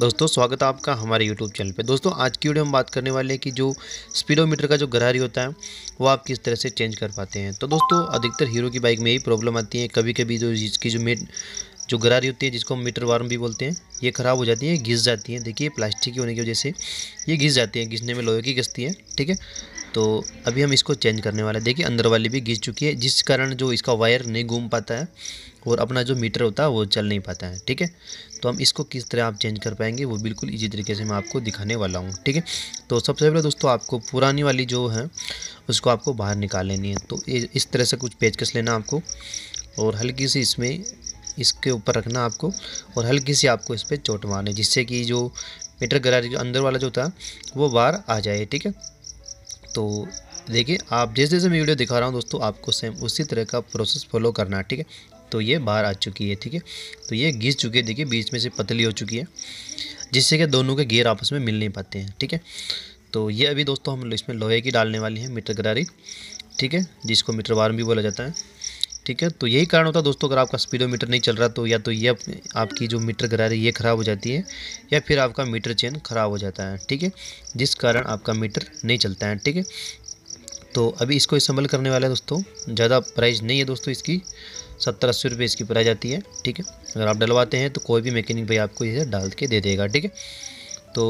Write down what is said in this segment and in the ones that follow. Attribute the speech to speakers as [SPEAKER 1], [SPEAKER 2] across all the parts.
[SPEAKER 1] दोस्तों स्वागत है आपका हमारे यूट्यूब चैनल पे दोस्तों आज की वीडियो हम बात करने वाले हैं कि जो स्पीडोमीटर का जो गरारी होता है वो आप किस तरह से चेंज कर पाते हैं तो दोस्तों अधिकतर हीरो की बाइक में यही प्रॉब्लम आती है कभी कभी जो इसकी जो मेट जो गरारी होती है जिसको हम मीटर वार्म भी बोलते हैं ये ख़राब हो जाती है घिस जाती है देखिए प्लास्टिक की होने की वजह से ये घिस जाती है घिसने में लोहे की घिसती है ठीक है तो अभी हम इसको चेंज करने वाले हैं देखिए अंदर वाली भी घिस चुकी है जिस कारण जो इसका वायर नहीं घूम पाता है और अपना जो मीटर होता है वो चल नहीं पाता है ठीक है तो हम इसको किस तरह आप चेंज कर पाएंगे वो बिल्कुल इजी तरीके से मैं आपको दिखाने वाला हूँ ठीक है तो सबसे पहले दोस्तों आपको पुरानी वाली जो है उसको आपको बाहर निकाल लेनी है तो इस तरह से कुछ पेचकस लेना आपको और हल्की सी इसमें इसके ऊपर रखना आपको और हल्की सी आपको इस पर चोट मारनी जिससे कि जो मीटर गरारी जो अंदर वाला जो था वो बाहर आ जाए ठीक है तो देखिए आप जैसे जैसे मैं वीडियो दिखा रहा हूँ दोस्तों आपको सेम उसी तरह का प्रोसेस फॉलो करना है ठीक है तो ये बाहर आ चुकी है ठीक है तो ये घिस चुकी है देखिए बीच में से पतली हो चुकी है जिससे कि दोनों के गेयर आपस में मिल नहीं पाते हैं ठीक है तो ये अभी दोस्तों हम इसमें लोहे की डालने वाली है मीटर गरारी ठीक है जिसको मीटर वार्म भी बोला जाता है ठीक है तो यही कारण होता है दोस्तों अगर आपका स्पीडोमीटर नहीं चल रहा तो या तो ये आपकी जो मीटर गरा रही है ये ख़राब हो जाती है या फिर आपका मीटर चेन ख़राब हो जाता है ठीक है जिस कारण आपका मीटर नहीं चलता है ठीक है तो अभी इसको इस्तेमाल करने वाला है दोस्तों ज़्यादा प्राइस नहीं है दोस्तों इसकी सत्तर अस्सी रुपये इसकी प्राइस आती है ठीक है अगर आप डलवाते हैं तो कोई भी मैकेनिक भाई आपको इसे डाल के दे देगा ठीक है तो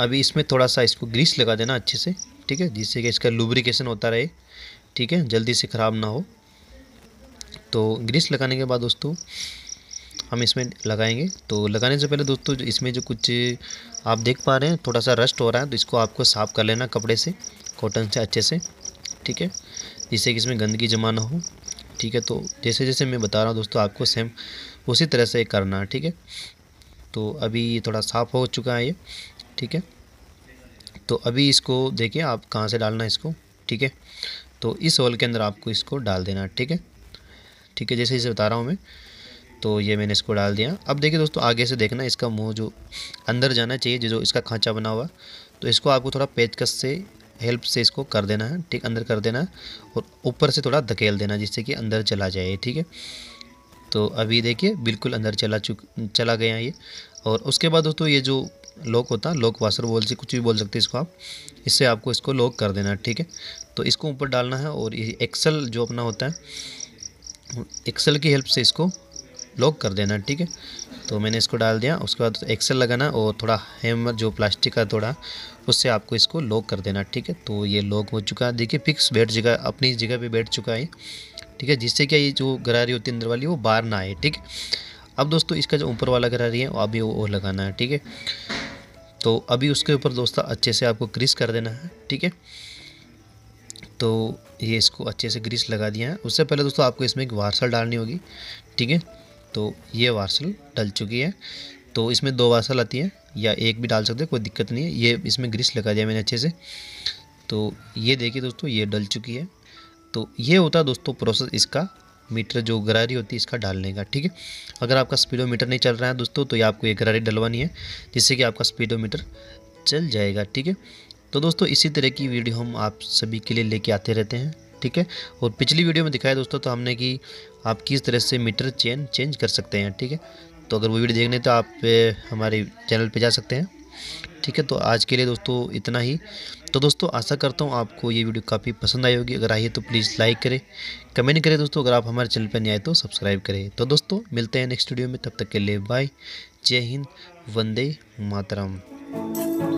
[SPEAKER 1] अभी इसमें थोड़ा सा इसको ग्रीस लगा देना अच्छे से ठीक है जिससे कि इसका लुब्रिकेशन होता रहे ठीक है जल्दी से ख़राब ना हो तो ग्रीस लगाने के बाद दोस्तों हम इसमें लगाएंगे तो लगाने से पहले दोस्तों इसमें जो कुछ आप देख पा रहे हैं थोड़ा सा रस्ट हो रहा है तो इसको आपको साफ़ कर लेना कपड़े से कॉटन से अच्छे से ठीक है जिससे कि इसमें गंदगी जमा ना हो ठीक है तो जैसे जैसे मैं बता रहा हूँ दोस्तों आपको सेम उसी तरह से करना है ठीक है तो अभी ये थोड़ा साफ़ हो चुका है ये ठीक है तो अभी इसको देखिए आप कहाँ से डालना है इसको ठीक है तो इस होल के अंदर आपको इसको डाल देना ठीक है ठीक है जैसे इसे बता रहा हूँ मैं तो ये मैंने इसको डाल दिया अब देखिए दोस्तों आगे से देखना इसका मुंह जो अंदर जाना चाहिए जो इसका खांचा बना हुआ तो इसको आपको थोड़ा पेचकस से हेल्प से इसको कर देना है ठीक अंदर कर देना और ऊपर से थोड़ा धकेल देना जिससे कि अंदर चला जाए ठीक है तो अभी देखिए बिल्कुल अंदर चला चुक चला गया ये और उसके बाद दोस्तों ये जो लॉक होता लॉक वाशर बोल से कुछ भी बोल सकते हैं इसको आप इससे आपको इसको लॉक कर देना है ठीक है तो इसको ऊपर डालना है और एक्सल जो अपना होता है एक्सल की हेल्प से इसको लॉक कर देना है ठीक है तो मैंने इसको डाल दिया उसके बाद एक्सेल लगाना और थोड़ा हेमर जो प्लास्टिक का थोड़ा उससे आपको इसको लॉक कर देना ठीक है तो ये लॉक हो चुका है देखिए फिक्स बैठ जगह अपनी जगह पे बैठ चुका है ठीक है जिससे क्या ये जो गरारी होती है अंदर वाली वो बाहर ना आए ठीक है अब दोस्तों इसका जो ऊपर वाला करा रही है अभी वो और लगाना है ठीक है तो अभी उसके ऊपर दोस्तों अच्छे से आपको ग्रीस कर देना है ठीक है तो ये इसको अच्छे से ग्रीस लगा दिया है उससे पहले दोस्तों आपको इसमें एक वार्सल डालनी होगी ठीक है तो ये वार्सल डल चुकी है तो इसमें दो वार्सल आती है या एक भी डाल सकते कोई दिक्कत नहीं है ये इसमें ग्रीस लगा दिया मैंने अच्छे से तो ये देखिए दोस्तों ये डल चुकी है तो ये होता दोस्तों प्रोसेस इसका मीटर जो गरारी होती है इसका डालने का ठीक है अगर आपका स्पीडोमीटर नहीं चल रहा है दोस्तों तो ये आपको ये गरारी डलवानी है जिससे कि आपका स्पीडोमीटर चल जाएगा ठीक है तो दोस्तों इसी तरह की वीडियो हम आप सभी के लिए लेके आते रहते हैं ठीक है और पिछली वीडियो में दिखाया दोस्तों तो हमने कि आप किस तरह से मीटर चेन चेंज कर सकते हैं ठीक है तो अगर वो वीडियो देखने तो आप हमारे चैनल पर जा सकते हैं ठीक है तो आज के लिए दोस्तों इतना ही तो दोस्तों आशा करता हूँ आपको ये वीडियो काफ़ी पसंद आई होगी अगर आई है तो प्लीज़ लाइक करें कमेंट करें दोस्तों अगर आप हमारे चैनल पर नहीं आए तो सब्सक्राइब करें तो दोस्तों मिलते हैं नेक्स्ट वीडियो में तब तक के लिए बाय जय हिंद वंदे मातरम